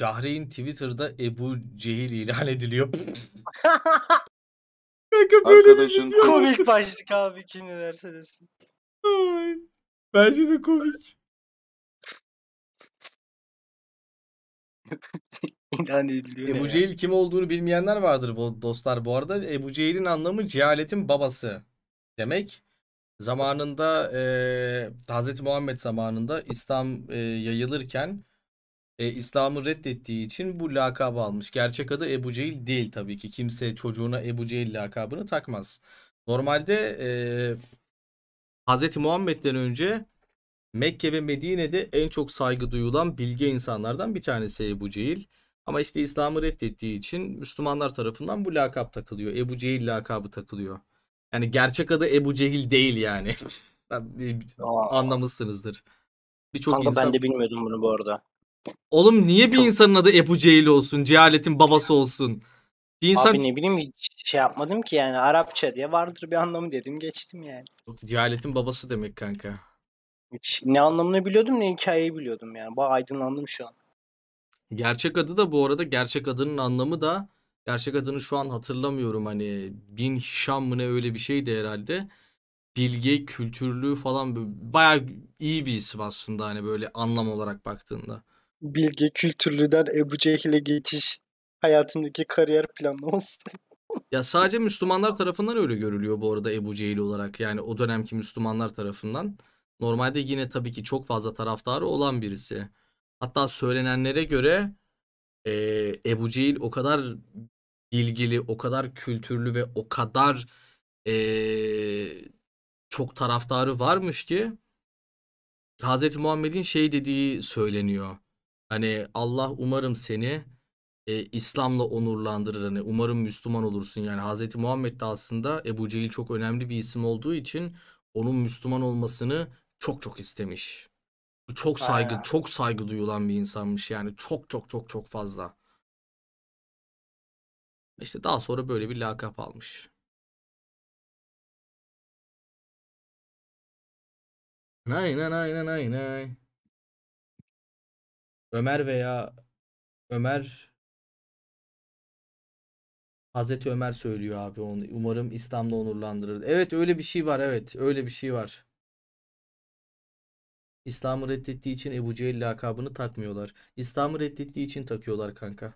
Cahre'in Twitter'da Ebu Cehil ilan ediliyor. Kanka böyle Arkadaşın... bir Komik başlık abi kim ne derse desin. Ay, bence de komik. İnan ediliyor. Ebu Cehil kim olduğunu bilmeyenler vardır bu dostlar. Bu arada Ebu Cehil'in anlamı cehaletin babası demek. Zamanında e, Hz. Muhammed zamanında İslam e, yayılırken e, İslam'ı reddettiği için bu lakabı almış. Gerçek adı Ebu Cehil değil tabii ki. Kimse çocuğuna Ebu Cehil lakabını takmaz. Normalde e, Hz. Muhammed'den önce Mekke ve Medine'de en çok saygı duyulan bilge insanlardan bir tanesi Ebu Cehil. Ama işte İslam'ı reddettiği için Müslümanlar tarafından bu lakap takılıyor. Ebu Cehil lakabı takılıyor. Yani gerçek adı Ebu Cehil değil yani. E, anlamışsınızdır. Birçok insan... ben de bilmiyordum bunu bu arada. Oğlum niye bir Çok- insanın adı Ebu Cehil olsun? Cehaletin babası olsun. Bir insan Abi ne bileyim hiç şey yapmadım ki yani Arapça diye vardır bir anlamı dedim geçtim yani. cehaletin babası demek kanka. Hiç ne anlamını biliyordum ne hikayeyi biliyordum yani. Baya aydınlandım şu an. Gerçek adı da bu arada gerçek adının anlamı da gerçek adını şu an hatırlamıyorum hani Bin Şam mı ne öyle bir şeydi herhalde. Bilge, kültürlü falan bayağı iyi bir isim aslında hani böyle anlam olarak baktığında bilgi kültürlüden Ebu Cehil'e geçiş hayatındaki kariyer planlaması. ya sadece Müslümanlar tarafından öyle görülüyor bu arada Ebu Cehil olarak. Yani o dönemki Müslümanlar tarafından. Normalde yine tabii ki çok fazla taraftarı olan birisi. Hatta söylenenlere göre e, Ebu Cehil o kadar bilgili, o kadar kültürlü ve o kadar e, çok taraftarı varmış ki Hazreti Muhammed'in şey dediği söyleniyor. Hani Allah umarım seni e, İslam'la onurlandırır. Hani umarım Müslüman olursun. Yani Hazreti Muhammed de aslında Ebu Cehil çok önemli bir isim olduğu için onun Müslüman olmasını çok çok istemiş. Çok saygı, Aynen. çok saygı duyulan bir insanmış yani çok çok çok çok fazla. İşte daha sonra böyle bir lakap almış. Nay nay nay nay nay. Ömer veya Ömer Hazreti Ömer söylüyor abi onu. Umarım İslam'la onurlandırır. Evet öyle bir şey var evet. Öyle bir şey var. İslam'ı reddettiği için Ebu Cehil lakabını takmıyorlar. İslam'ı reddettiği için takıyorlar kanka.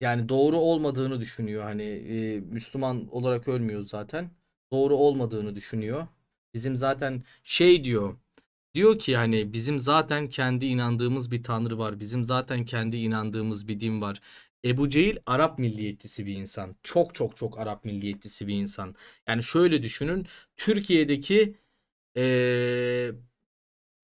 Yani doğru olmadığını düşünüyor. Hani e, Müslüman olarak ölmüyor zaten doğru olmadığını düşünüyor. Bizim zaten şey diyor. Diyor ki hani bizim zaten kendi inandığımız bir tanrı var. Bizim zaten kendi inandığımız bir din var. Ebu Cehil Arap milliyetçisi bir insan. Çok çok çok Arap milliyetçisi bir insan. Yani şöyle düşünün. Türkiye'deki ee,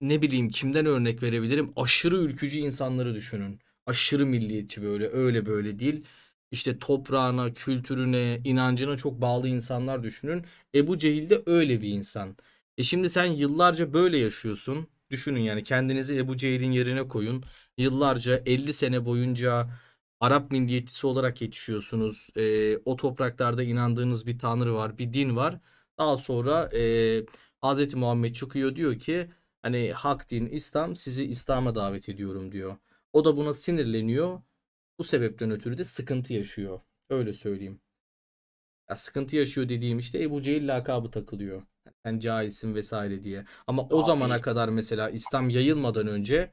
ne bileyim kimden örnek verebilirim? Aşırı ülkücü insanları düşünün. Aşırı milliyetçi böyle öyle böyle değil işte toprağına, kültürüne, inancına çok bağlı insanlar düşünün. Ebu Cehil de öyle bir insan. E şimdi sen yıllarca böyle yaşıyorsun. Düşünün yani kendinizi Ebu Cehil'in yerine koyun. Yıllarca 50 sene boyunca Arap milliyetçisi olarak yetişiyorsunuz. E, o topraklarda inandığınız bir tanrı var, bir din var. Daha sonra e, Hz. Muhammed çıkıyor diyor ki hani hak din İslam sizi İslam'a davet ediyorum diyor. O da buna sinirleniyor bu sebepten ötürü de sıkıntı yaşıyor. Öyle söyleyeyim. Ya sıkıntı yaşıyor dediğim işte Ebu Cehil lakabı takılıyor. Sen cahilsin vesaire diye. Ama o zamana kadar mesela İslam yayılmadan önce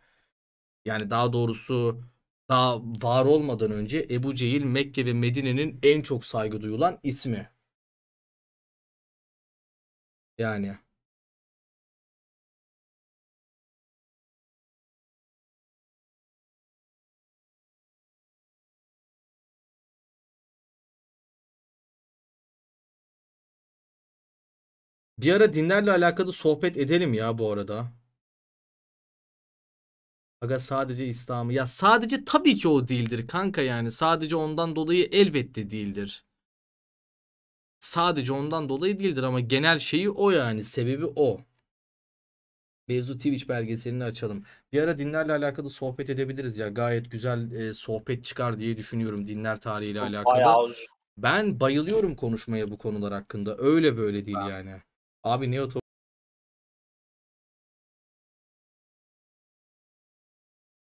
yani daha doğrusu daha var olmadan önce Ebu Cehil Mekke ve Medine'nin en çok saygı duyulan ismi. Yani Bir ara dinlerle alakalı sohbet edelim ya bu arada. Aga sadece İslam'ı. Ya sadece tabii ki o değildir kanka yani. Sadece ondan dolayı elbette değildir. Sadece ondan dolayı değildir ama genel şeyi o yani. Sebebi o. Mevzu Twitch belgeselini açalım. Bir ara dinlerle alakalı sohbet edebiliriz ya. Gayet güzel e, sohbet çıkar diye düşünüyorum dinler tarihiyle alakalı. Bayağı... Ben bayılıyorum konuşmaya bu konular hakkında. Öyle böyle değil ha. yani. Abi ne